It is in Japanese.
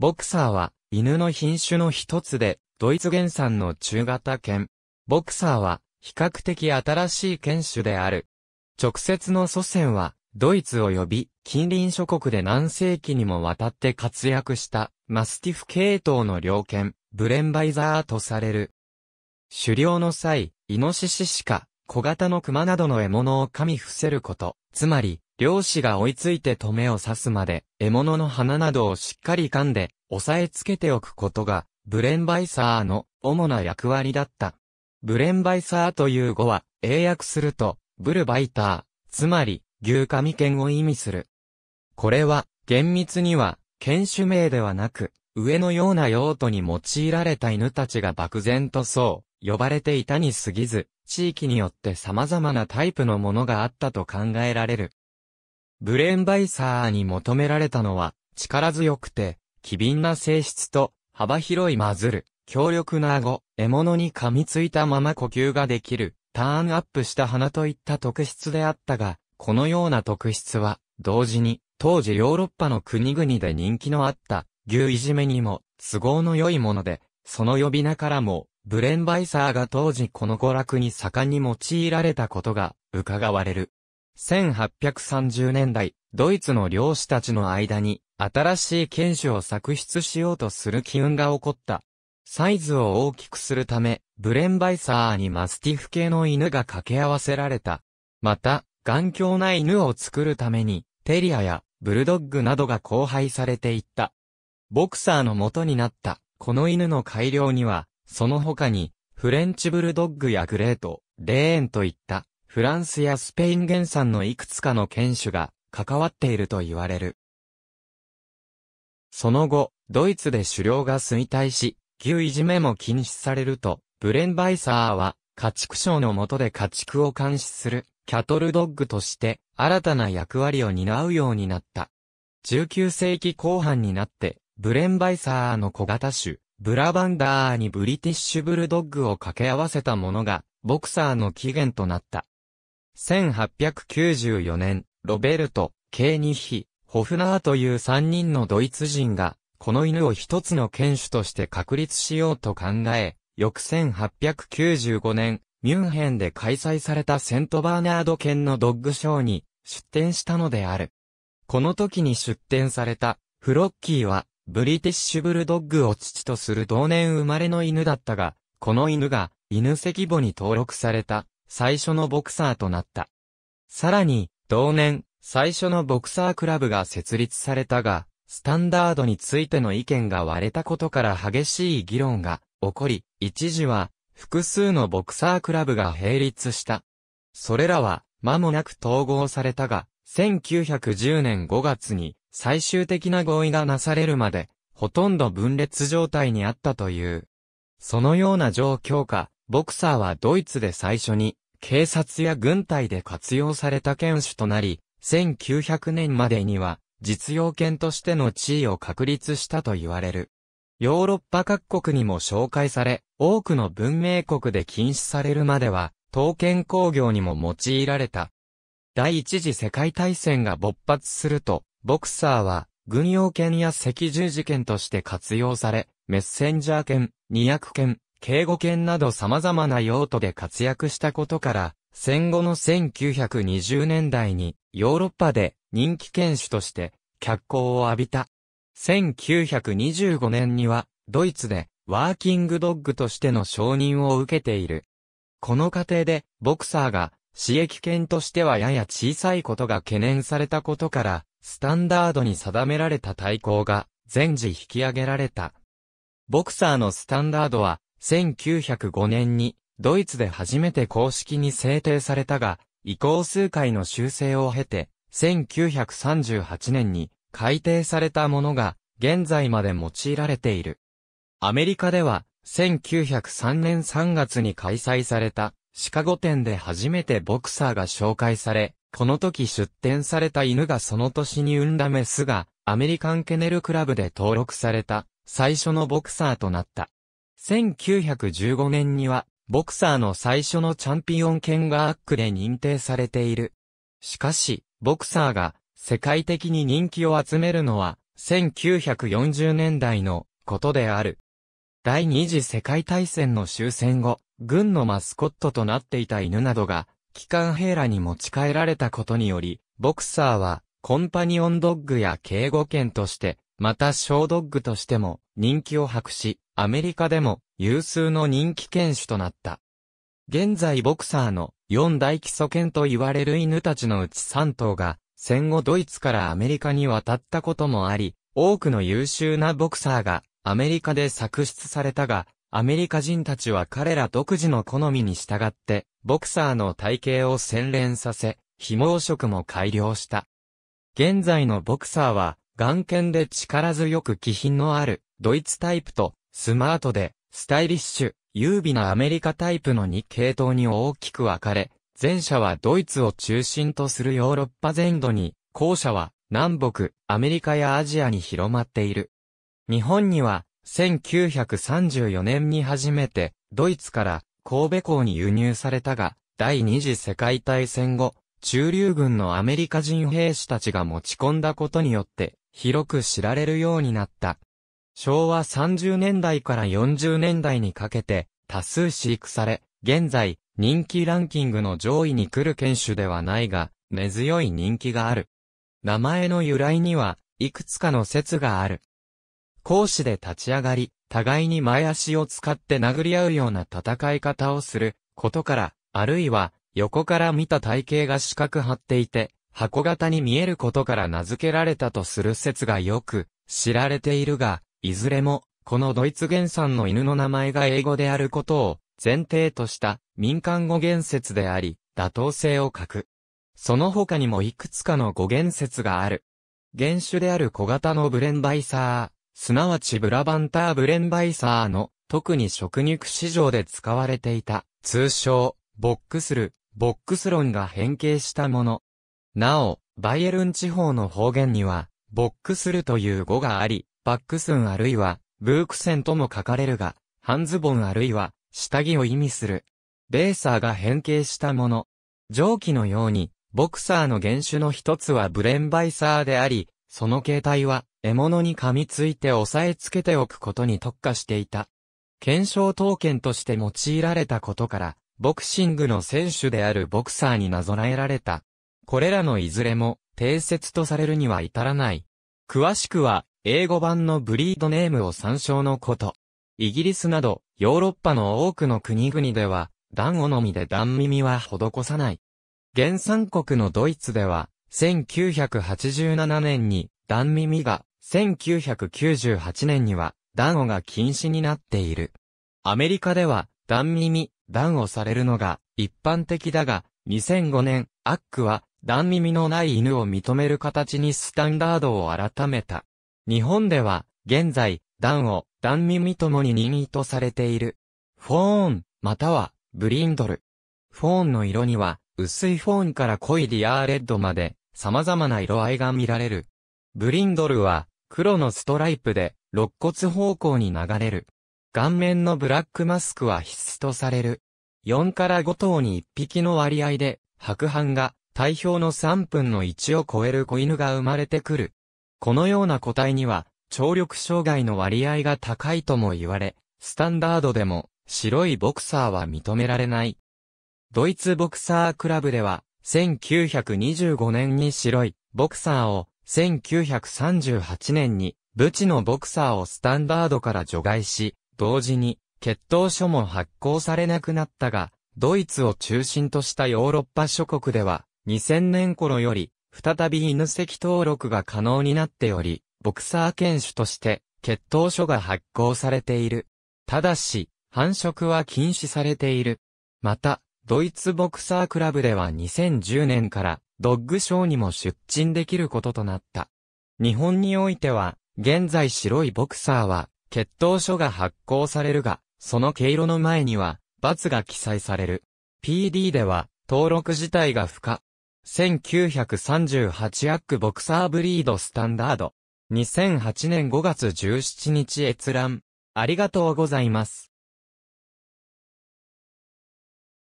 ボクサーは、犬の品種の一つで、ドイツ原産の中型犬。ボクサーは、比較的新しい犬種である。直接の祖先は、ドイツ及び近隣諸国で何世紀にもわたって活躍したマスティフ系統の猟犬、ブレンバイザーとされる。狩猟の際、イノシシシカ、小型の熊などの獲物を噛み伏せること、つまり漁師が追いついて止めを刺すまで、獲物の花などをしっかり噛んで、押さえつけておくことが、ブレンバイサーの主な役割だった。ブレンバイサーという語は、英訳すると、ブルバイター、つまり、牛神犬を意味する。これは、厳密には、犬種名ではなく、上のような用途に用いられた犬たちが漠然とそう、呼ばれていたに過ぎず、地域によって様々なタイプのものがあったと考えられる。ブレンバイサーに求められたのは、力強くて、機敏な性質と、幅広いマズル、強力な顎、獲物に噛みついたまま呼吸ができる、ターンアップした鼻といった特質であったが、このような特質は、同時に、当時ヨーロッパの国々で人気のあった、牛いじめにも、都合の良いもので、その呼び名からも、ブレンバイサーが当時この娯楽に盛んに用いられたことが、伺われる。1830年代、ドイツの漁師たちの間に、新しい剣種を作出しようとする機運が起こった。サイズを大きくするため、ブレンバイサーにマスティフ系の犬が掛け合わせられた。また、頑強な犬を作るために、テリアやブルドッグなどが交配されていった。ボクサーの元になった、この犬の改良には、その他に、フレンチブルドッグやグレート、レーンといった、フランスやスペイン原産のいくつかの犬種が関わっていると言われる。その後、ドイツで狩猟が衰退し、牛いじめも禁止されると、ブレンバイサーは家畜省の下で家畜を監視するキャトルドッグとして新たな役割を担うようになった。19世紀後半になって、ブレンバイサーの小型種、ブラバンダーにブリティッシュブルドッグを掛け合わせたものが、ボクサーの起源となった。1894年、ロベルト、ケーニヒ、ホフナーという3人のドイツ人が、この犬を一つの犬種として確立しようと考え、翌1895年、ミュンヘンで開催されたセントバーナード犬のドッグショーに出展したのである。この時に出展されたフロッキーはブリティッシュブルドッグを父とする同年生まれの犬だったが、この犬が犬赤母に登録された最初のボクサーとなった。さらに、同年、最初のボクサークラブが設立されたが、スタンダードについての意見が割れたことから激しい議論が起こり、一時は複数のボクサークラブが並立した。それらは間もなく統合されたが、1910年5月に最終的な合意がなされるまで、ほとんど分裂状態にあったという。そのような状況下、ボクサーはドイツで最初に警察や軍隊で活用された犬種となり、1900年までには実用犬としての地位を確立したと言われる。ヨーロッパ各国にも紹介され、多くの文明国で禁止されるまでは、刀剣工業にも用いられた。第一次世界大戦が勃発すると、ボクサーは、軍用犬や赤十字犬として活用され、メッセンジャー犬、二役犬、警護犬など様々な用途で活躍したことから、戦後の1920年代にヨーロッパで人気犬種として脚光を浴びた。1925年にはドイツでワーキングドッグとしての承認を受けている。この過程でボクサーが刺激犬としてはやや小さいことが懸念されたことから、スタンダードに定められた対抗が全時引き上げられた。ボクサーのスタンダードは1905年にドイツで初めて公式に制定されたが、移行数回の修正を経て、1938年に改定されたものが現在まで用いられている。アメリカでは1903年3月に開催されたシカゴ店で初めてボクサーが紹介され、この時出展された犬がその年に産んだメスがアメリカンケネルクラブで登録された最初のボクサーとなった。1915年には、ボクサーの最初のチャンピオン犬がアックで認定されている。しかし、ボクサーが世界的に人気を集めるのは1940年代のことである。第二次世界大戦の終戦後、軍のマスコットとなっていた犬などが、機関兵らに持ち帰られたことにより、ボクサーはコンパニオンドッグや警護犬として、また小ドッグとしても人気を博し、アメリカでも有数の人気犬種となった。現在ボクサーの四大基礎犬と言われる犬たちのうち3頭が戦後ドイツからアメリカに渡ったこともあり、多くの優秀なボクサーがアメリカで作出されたが、アメリカ人たちは彼ら独自の好みに従って、ボクサーの体型を洗練させ、非毛色も改良した。現在のボクサーは、眼犬で力強く気品のある、ドイツタイプと、スマートで、スタイリッシュ、優美なアメリカタイプの2系統に大きく分かれ、前者はドイツを中心とするヨーロッパ全土に、後者は南北、アメリカやアジアに広まっている。日本には、1934年に初めて、ドイツから神戸港に輸入されたが、第二次世界大戦後、中流軍のアメリカ人兵士たちが持ち込んだことによって、広く知られるようになった昭和30年代から40年代にかけて多数飼育され、現在、人気ランキングの上位に来る犬種ではないが、根強い人気がある。名前の由来には、いくつかの説がある。講師で立ち上がり、互いに前足を使って殴り合うような戦い方をすることから、あるいは、横から見た体型が四角張っていて、箱型に見えることから名付けられたとする説がよく知られているが、いずれも、このドイツ原産の犬の名前が英語であることを前提とした民間語源説であり、妥当性を欠く。その他にもいくつかの語源説がある。原種である小型のブレンバイサー、すなわちブラバンターブレンバイサーの、特に食肉市場で使われていた、通称、ボックスル、ボックスロンが変形したもの。なお、バイエルン地方の方言には、ボックスルという語があり、バックスンあるいは、ブークセンとも書かれるが、半ズボンあるいは、下着を意味する。ベーサーが変形したもの。上記のように、ボクサーの原種の一つはブレンバイサーであり、その形態は、獲物に噛みついて押さえつけておくことに特化していた。検証刀剣として用いられたことから、ボクシングの選手であるボクサーになぞらえられた。これらのいずれも、定説とされるには至らない。詳しくは、英語版のブリードネームを参照のこと。イギリスなど、ヨーロッパの多くの国々では、段をのみで段耳は施さない。原産国のドイツでは、1987年に、段耳が、1998年には、段をが禁止になっている。アメリカでは、段耳、段をされるのが、一般的だが、2005年、アックは、段耳のない犬を認める形にスタンダードを改めた。日本では、現在、段を、段耳ともに任意とされている。フォーン、または、ブリンドル。フォーンの色には、薄いフォーンから濃いディアーレッドまで、様々な色合いが見られる。ブリンドルは、黒のストライプで、肋骨方向に流れる。顔面のブラックマスクは必須とされる。4から5頭に1匹の割合で、白斑が、体表の3分の1を超える子犬が生まれてくる。このような個体には、聴力障害の割合が高いとも言われ、スタンダードでも、白いボクサーは認められない。ドイツボクサークラブでは、1925年に白いボクサーを、1938年に、ブチのボクサーをスタンダードから除外し、同時に、血統書も発行されなくなったが、ドイツを中心としたヨーロッパ諸国では、2000年頃より、再び犬籍登録が可能になっており、ボクサー犬種として、血統書が発行されている。ただし、繁殖は禁止されている。また、ドイツボクサークラブでは2010年から、ドッグショーにも出陳できることとなった。日本においては、現在白いボクサーは、血統書が発行されるが、その毛色の前には、罰が記載される。PD では、登録自体が不可。1938アックボクサーブリードスタンダード。2008年5月17日閲覧。ありがとうございます。